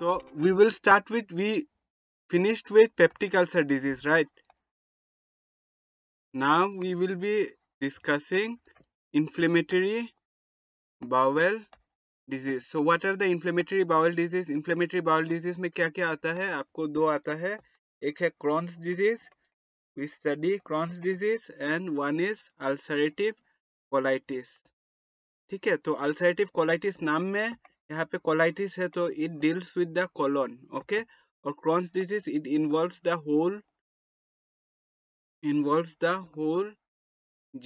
So we will start with we finished with peptic ulcer disease, right? Now we will be discussing inflammatory bowel disease. So what are the inflammatory bowel disease? Inflammatory bowel disease mein kya kya aata hai aapko do aata hai ek hai Crohn's disease. We study Crohn's disease and one is ulcerative colitis. ठीक है तो ulcerative colitis नाम में यहाँ पे colitis है तो it deals with the colon okay और Crohn's disease it involve the whole involve the whole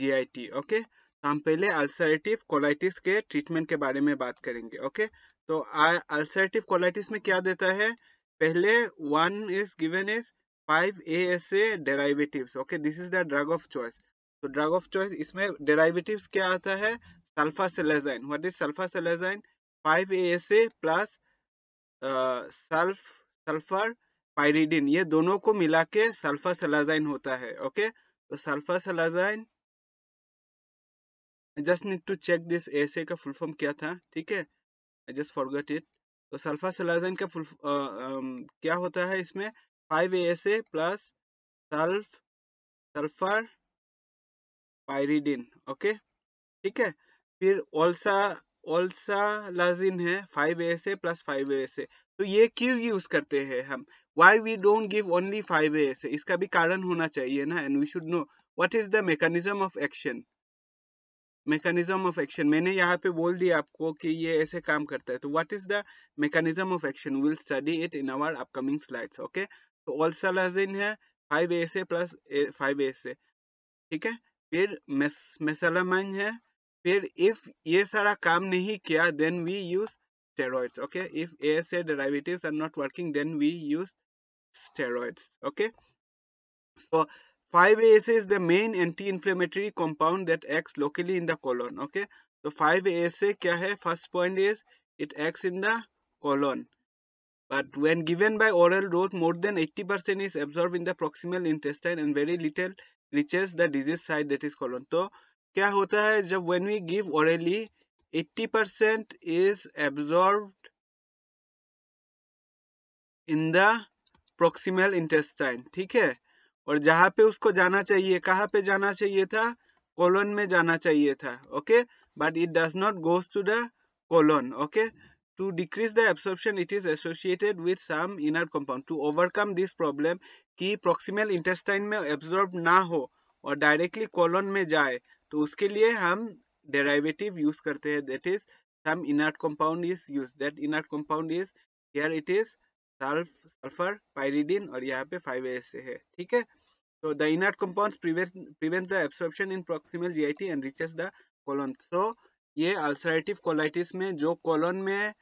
GIT okay तो हम पहले अल्सरेटिव कोलाइटिस के ट्रीटमेंट के बारे में बात करेंगे ओके तो अल्सरेटिव कोलाइटिस में क्या देता है पहले one is given is a derivative okay this is the drug of choice तो ड्रग ऑफ चॉइस इसमें डेराइवेटिव क्या आता है? What is sulfasalazine five A S A plus sulf sulfur pyridine ये दोनों को मिला के सल्फर सलाजाइन होता है ओके तो sulfasalazine I just need to check this SA का फुल फॉर्म क्या था ठीक है आई जस्ट फॉरगेट इट तो सल्फर सलाजाइन का फुल क्या होता है इसमें five A S A plus sulf sulfur pyridine okay ठीक है फिर ओल्सा ओल्सालाजिन है फाइव ए से प्लस फाइव ए से तो ये क्यों यूज करते हैं हम why we don't give only five A से इसका भी कारण होना चाहिए ना and we should know what is the mechanism of action mechanism of action मैंने यहाँ पे बोल दिया आपको कि ये ऐसे काम करता है तो what is the mechanism of action will study it in our upcoming slides okay तो ओल्सालाजिन है फाइव ए से प्लस फाइव ए से ठीक है फिर मेसलामाइन है फिर इफ ये सारा काम नहीं किया then we use steroids okay if asa derivatives are not working then we use steroids okay so 5-ASA is the main anti-inflammatory compound that acts locally in the colon okay so 5-ASA kya hai first point is it acts in the colon but when given by oral route more than 80% is absorbed in the proximal intestine and very little reaches the disease site that is colon so क्या होता है जब when we give orally eighty percent is absorb in the proximal intestine ठीक है और जहां पे उसको जाना चाहिए कहाँ पे जाना चाहिए था कोलोन में जाना चाहिए था okay but it does not goes to the colon okay to decrease the absorption it is associated with some inner compound to overcome this problem कि प्रोक्सीमल इंटेस्टाइन में एब्जॉर्ब ना हो और डायरेक्टली कॉलोन में जाए तो उसके लिए हम डेराइवेटिव यूज करते हैं that is some inert compound is use that inert compound is here it is sulf sulfur pyridine और यहाँ पे फाइव एस है ठीक है तो the inert compound prevent the absorption in absorption G I T and reaches the colon so ये ulcerative colitis में जो कॉलोन में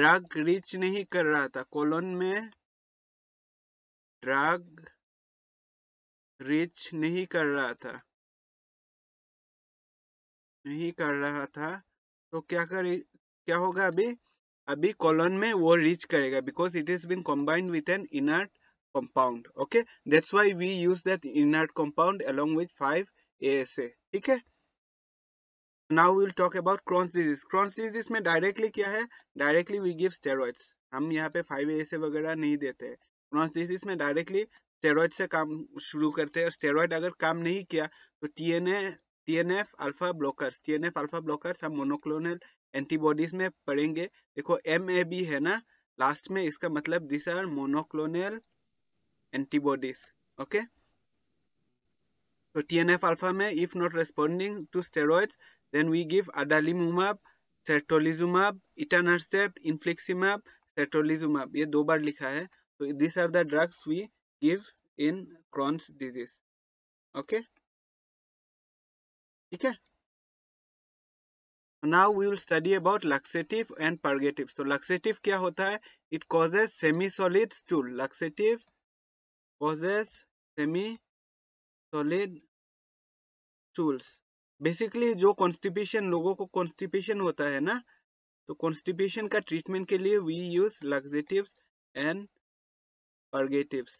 ड्रग रीच नहीं कर रहा था कॉलोन में ड्रग रीच नहीं कर रहा था नहीं कर रहा था तो क्या कर क्या होगा अभी अभी कॉलोन में वो रीच करेगा because it is been combined with an inert compound okay that's why we use that inert compound along with five A S A ठीक है now will talk about Crohn's disease Crohn's disease में directly क्या है directly we give steroids हम यहाँ पे five A S ए वगैरह नहीं देते हैं क्रॉन्स डिजीज में डायरेक्टली स्टेरॉयड से काम शुरू करते हैं और स्टेरॉयड अगर काम नहीं किया तो TNA TNF alpha blockers TNF alpha blockers हम मोनोक्लोनल एंटीबॉडीज में पढ़ेंगे देखो एम ए बी है ना लास्ट में इसका मतलब this are monoclonal antibodies okay तो टीएनएफ अल्फा में if not responding to steroids then we give adalimumab certolizumab etanercept infliximab certolizumab ये दो बार लिखा है तो this are the drugs we give in Crohn's disease okay ठीक है now we will study about laxative and purgative so laxative क्या होता है it causes semi solid stool laxative causes semi solid stools Basically जो constipation लोगों को constipation होता है ना तो constipation का treatment के लिए we use laxatives and purgatives.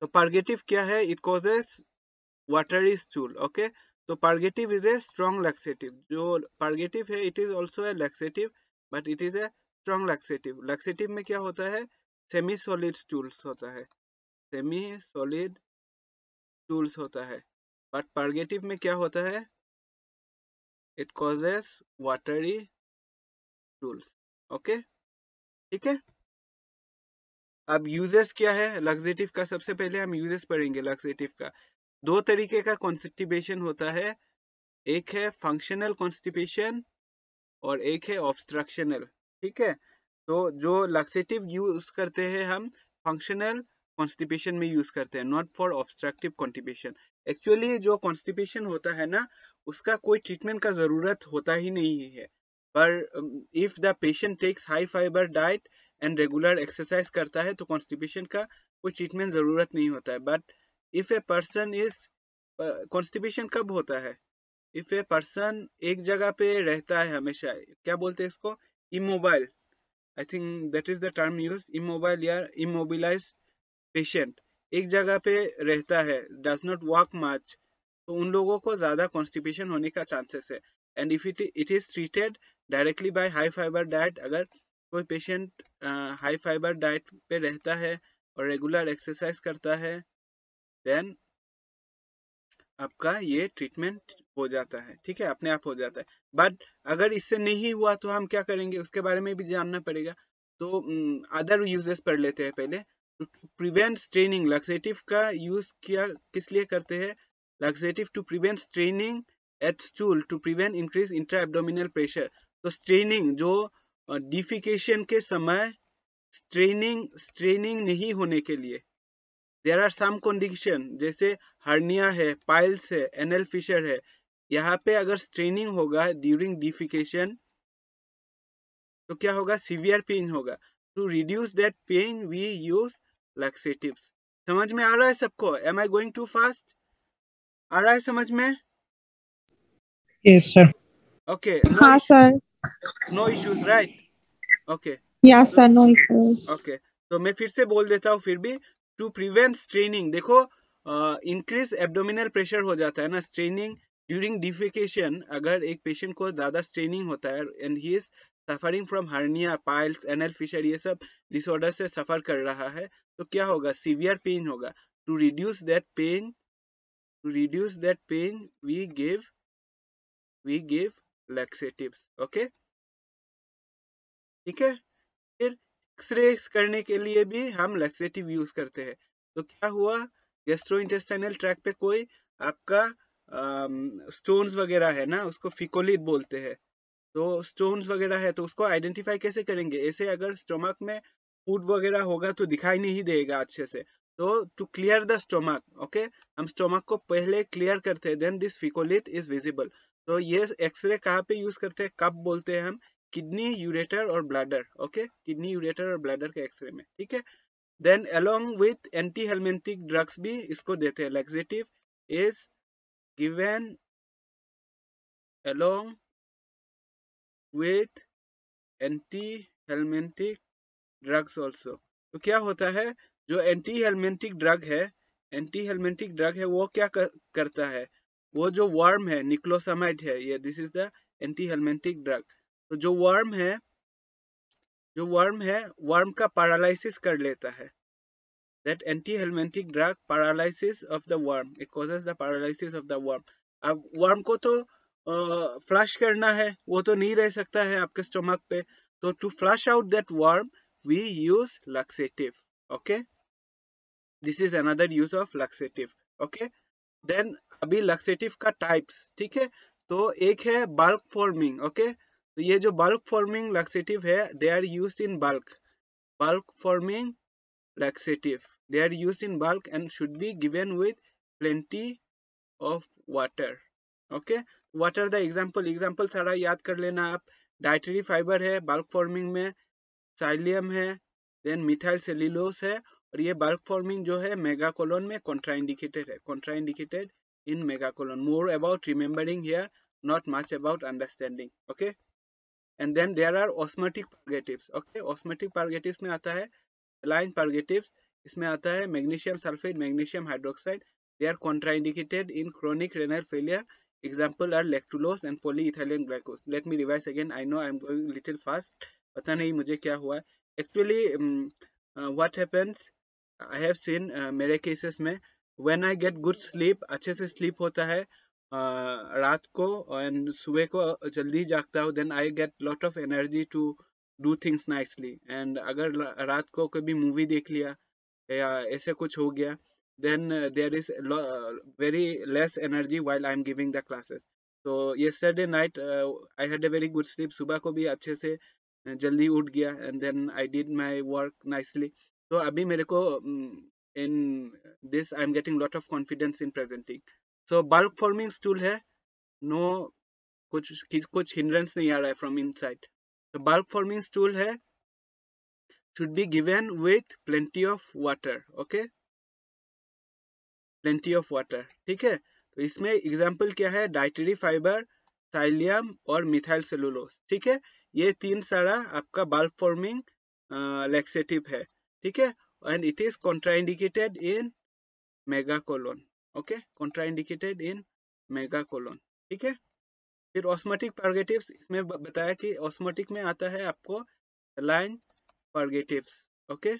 तो पार्गेटिव क्या है इट कॉजेस वाटर इज चूल ओके तो purgative is a strong laxative जो पार्गेटिव है it is also a laxative but it is a strong laxative laxative में क्या होता है सेमी सॉलिड स्टूल्स होता है सेमी सॉलिड स्टूल्स होता है बट पार्गेटिव में क्या होता है it causes watery stools okay ठीक है अब यूजेस क्या है लग्जेटिव का सबसे पहले हम यूजेस पढ़ेंगे लग्जेटिव का दो तरीके का कॉन्स्टिपेशन होता है एक है फंक्शनल कॉन्स्टिपेशन और एक है ऑब्स्ट्रक्शनल ठीक है तो जो लक्सेटिव यूज करते हैं हम फंक्शनल कॉन्स्टिपेशन में यूज करते हैं not for obstructive constipation actually जो कॉन्स्टिपेशन होता है ना उसका कोई ट्रीटमेंट का जरूरत होता ही नहीं है पर if the patient takes high fibre diet and regular exercise करता है तो कॉन्स्टिपेशन का कोई ट्रीटमेंट ज़रूरत नहीं होता है but if a person is constipation कब होता है इफ़ ए पर्सन एक जगह पे रहता है हमेशा क्या बोलते हैं इसको immobile I think that is the term use immobile या इमोबिलाइज पेशेंट एक जगह पे रहता है डज नॉट वॉक मच तो उन लोगों को ज़्यादा कॉन्स्टिपेशन होने का चांसेस है and if it it is treated directly by high fibre diet अगर कोई पेशेंट हाई फाइबर डाइट पे रहता है और रेगुलर एक्सरसाइज करता है देन आपका ये ट्रीटमेंट हो जाता है ठीक है अपने आप हो जाता है बट अगर इससे नहीं हुआ तो हम क्या करेंगे उसके बारे में भी जानना पड़ेगा तो अदर यूजेस पढ़ लेते हैं पहले प्रिवेंट स्ट्रेनिंग लक्सेटिव का यूज किया किस लिए करते हैं laxative to prevent straining at stool to prevent increase intra abdominal pressure तो स्ट्रेनिंग जो डिफिकेशन के समय स्ट्रेनिंग स्ट्रेनिंग नहीं होने के लिए देर आर सम कंडीशन जैसे हर्निया है पाइल्स है एनल फिशर है यहाँ पे अगर स्ट्रेनिंग होगा ड्यूरिंग डिफिकेशन तो क्या होगा सीवियर पेन होगा to reduce that pain we use laxatives समझ में आ रहा है सबको am I going to fast आ रहा है समझ में यस सर ओके हाँ sir no issues right okay yes sir no issues okay तो मैं फिर से बोल देता हूँ फिर भी टू प्रिवेंट स्ट्रेनिंग देखो इंक्रीज एब्डोमिनल प्रेशर हो जाता है ना स्ट्रेनिंग ड्यूरिंग डिफिकेशन अगर एक पेशेंट को ज्यादा स्ट्रेनिंग होता है and he is suffering from hernia piles anal fissure ये सब डिसऑर्डर से सफर कर रहा है तो क्या होगा सीवियर पेन होगा to reduce that pain to reduce that pain we give we give laxatives okay ठीक है फिर एक्सरे करने के लिए भी हम लैक्सेटिव यूज करते हैं तो क्या हुआ इंटेस्टाइनल ट्रैक पे कोई आपका स्टोन्स वगैरह है ना उसको फिकोलित बोलते हैं तो स्टोन्स वगैरह है तो उसको आइडेंटिफाई कैसे करेंगे ऐसे अगर स्टोमक में फूड वगैरह होगा तो दिखाई नहीं देगा अच्छे से तो to clear the stomach okay हम स्टोमक को पहले क्लियर करते हैं then this faecolith is visible तो ये एक्सरे कहाँ पे यूज करते हैं कब बोलते हैं हम किडनी यूरेटर और ब्लैडर ओके किडनी यूरेटर और ब्लैडर के एक्सरे में ठीक है then along with anti helminthic drugs भी इसको देते हैं laxative is given along with anti helminthic drugs also तो क्या होता है जो एंटी हेलमेंटिक ड्रग है एंटी हेलमेंटिक ड्रग है वो क्या कर, करता है वो जो वर्म है निक्लोसामाइड है ये this is the anti helminthic drug तो जो वर्म है जो वर्म है वर्म का पैरालिसिस कर लेता है that anti helminthic drug paralysis of the worm it causes the paralysis of the worm अब वर्म को तो फ्लश uh, करना है वो तो नहीं रह सकता है आपके स्टोमक पे तो to flush out that worm we use laxative okay this is another use of laxative okay then अभी लक्सेटिव का टाइप्स ठीक है तो एक है बल्क फॉर्मिंग ओके तो ये जो बल्क फॉर्मिंग लक्सेटिव है they are use in bulk bulk forming laxative they are use in bulk and should be given with plenty of water okay what are the example example सारा याद कर लेना आप dietary fibre है bulk forming में psyllium है then methyl cellulose है और ये बल्क फॉर्मिंग जो है मेगा कॉलोन में कॉन्ट्राइंडिकेटेड है contraindicated in megacolon. More about remembering here, not much about understanding. Okay. And then there are osmotic purgatives. Okay, osmotic purgatives mein aata hai saline purgatives. isme aata hai magnesium sulfate, magnesium hydroxide. They are contraindicated in chronic renal failure. Example are lactulose and polyethylene glycose. Let me revise again. I know i am going little fast. pata nahi mujhe kya hua Actually, um, uh, what happens? I have seen uh, many cases mein when I get good sleep अच्छे से sleep होता है uh, रात को and सुबह को जल्दी जागता हूँ then I get lot of energy to do things nicely and अगर रात को कभी मूवी देख लिया या ऐसे कुछ हो गया then there is very less energy while I am giving the classes तो Saturday night I had a very good sleep सुबह को भी अच्छे से जल्दी उठ गया and then I did my work nicely तो अभी मेरे को in this i'm getting lot of confidence in presenting so bulk forming tool hai no कुछ कुछ हिंड्रेंस नहीं आ रहा है फ्रॉम इनसाइड तो बल्क फॉर्मिंग टूल है should be given with plenty of water okay plenty of water ठीक है तो इसमें एग्जाम्पल क्या है डाइटरी फाइबर साइलियम और मिथाइल सेलुलोस ठीक है ये तीन सारा आपका बल्ब फॉर्मिंग लैक्सेटिव है ठीक है and it is contraindicated in megacolon okay contraindicated in megacolon ठीक है फिर ऑस्मेटिक पार्गेटिव्स इसमें बताया कि ऑस्मेटिक में आता है आपको लाइन पार्गेटिव्स ओके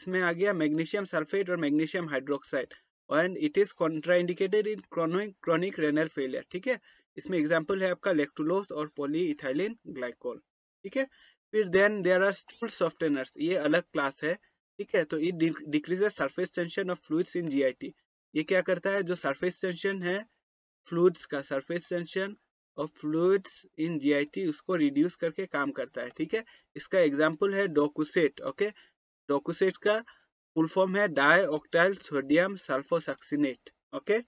इसमें आ गया मैग्नीशियम सल्फेट और magnesium hydroxide and it is contraindicated in chronic chronic renal failure ठीक है इसमें एग्जाम्पल है आपका लेक्टुलोस और पोलीइथाइलिन ग्लाइकोल ठीक है फिर then there are stool softeners ये अलग क्लास है ठीक है तो it decrease surface tension of fluids in GIT ये क्या करता है जो सरफेस टेंशन है फ्लूड्स का surface tension of fluids in GIT उसको रिड्यूस करके काम करता है ठीक है इसका एग्जाम्पल है डोकुसेट ओके डोकुसेट का फुल फॉर्म है di octyl sodium sulfosuccinate okay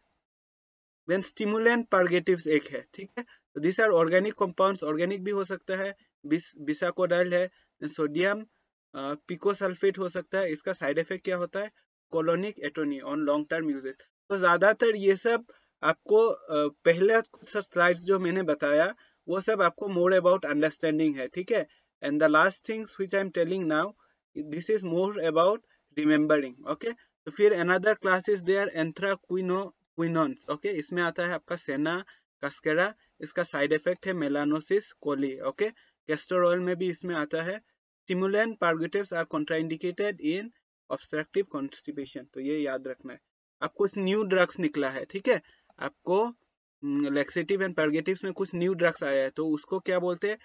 then stimulant purgative एक है ठीक है तो this are organic compounds organic भी हो सकता है बिस बिसाकोडाइल है सोडियम पिकोसल्फेट हो सकता है इसका साइड इफेक्ट क्या होता है colonic atony on long term usages तो ज्यादातर ये सब आपको पहले कुछ स्लाइड्स जो मैंने बताया वो सब आपको मोर अबाउट अंडरस्टैंडिंग है ठीक है and the last things which I am telling now this is more about remembering okay तो फिर another class is there anthraquinones okay इसमें आता है आपका सेना कस्केरा इसका साइड इफेक्ट है melanosis coli okay castor oil में भी इसमें आता है Stimulant purgatives are contraindicated in obstructive constipation. तो ये याद रखना है अब कुछ न्यू ड्रग्स निकला है ठीक है आपको लेक्सेटिव एंड पर्गेटिव में कुछ न्यू ड्रग्स आया है तो उसको क्या बोलते हैं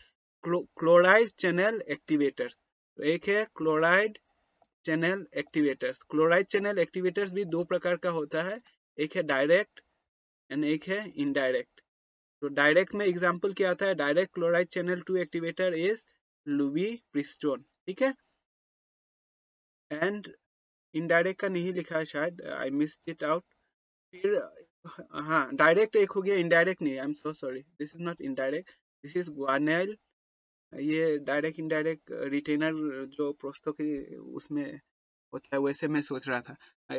क्लोराइड चैनल एक्टिवेटर्स तो एक है chloride channel activators chloride channel activators भी दो प्रकार का होता है एक है डायरेक्ट एंड एक है इनडायरेक्ट तो डायरेक्ट में एग्जाम्पल क्या आता है direct chloride channel two activator is lubiprostone ठीक है एंड इनडायरेक्ट का नहीं लिखा है शायद आई मिस इट आउट फिर हाँ डायरेक्ट एक हो गया इनडायरेक्ट नहीं I am so sorry this is not indirect this is guanyl ये डायरेक्ट इनडायरेक्ट रिटेनर जो प्रोस्तो के उसमें होता है वैसे मैं सोच रहा था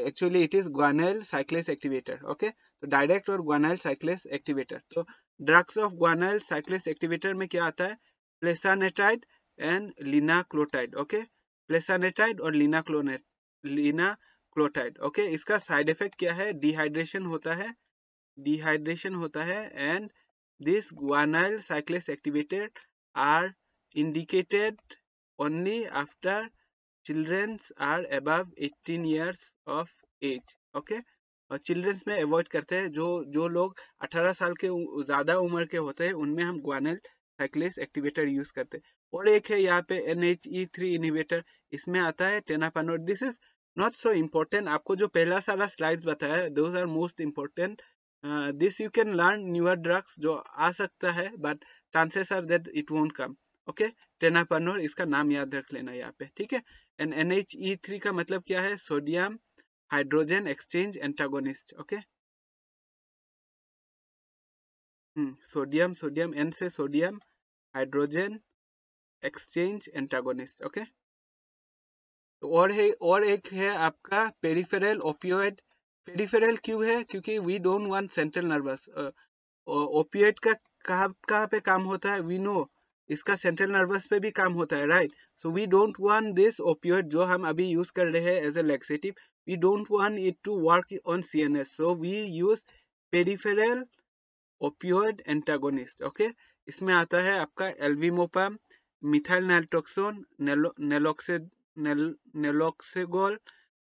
actually it is guanyl cyclase activator okay तो डायरेक्ट और ग्वानेल साइक्लेस एक्टिवेटर तो drugs of guanyl cyclase activator में क्या आता है plecanatide and linaclotide okay plesanetide or linaclonate linaclotide okay iska side effect kya hai dehydration hota hai dehydration hota hai and this guanyl cyclase activated are indicated only after children are above 18 years of age okay और childrens में avoid करते हैं जो जो लोग 18 साल के ज़्यादा उम्र के होते हैं उनमें हम ग्वानल साइक्लिस एक्टिवेटर यूज़ करते हैं और एक है यहाँ पे N H E three inhibitor इसमें आता है tenapanor this is not so important आपको जो पहला सारा स्लाइड बताया है those are most important this you can learn newer drugs जो आ सकता है but chances are that it won't come okay tenapanor इसका नाम याद रख लेना यहाँ पे ठीक है and N H E three का मतलब क्या है sodium hydrogen exchange antagonist okay sodium sodium N से sodium hydrogen exchange antagonist okay और है और एक है आपका पेरिफेरल ओपियोइड पेरिफेरल क्यों है क्योंकि we don't want central nervous opioid का कहाँ कहाँ पे काम होता है वी नो इसका सेंट्रल नर्वस पे भी काम होता है right so we don't want this opioid जो हम अभी यूज कर रहे हैं as a laxative we don't want it to work on us so we use peripheral opioid antagonist okay इसमें आता है आपका एल्वीमोपम मिथाइल नालट्रोक्सोन नेलोक्से naloxegol naloxegol,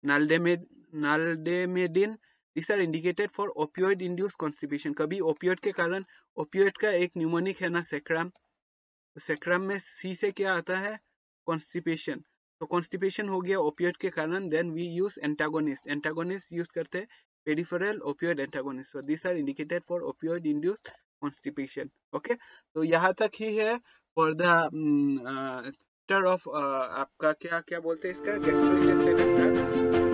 naldemed, naldemedin these are indicated for opioid induced कभी opioid के कारण opioid का एक न्यूमोनिक है ना सेक्रम सेक्रम में सी से क्या आता है कॉन्स्टिपेशन तो कॉन्स्टिपेशन हो गया ओपियोइड के कारण then we use antagonist antagonist use करते हैं peripheral opioid antagonist so this are indicated for opioid induce constipation okay तो यहाँ तक ही है फॉर द ऑफ आपका क्या क्या बोलते हैं इसका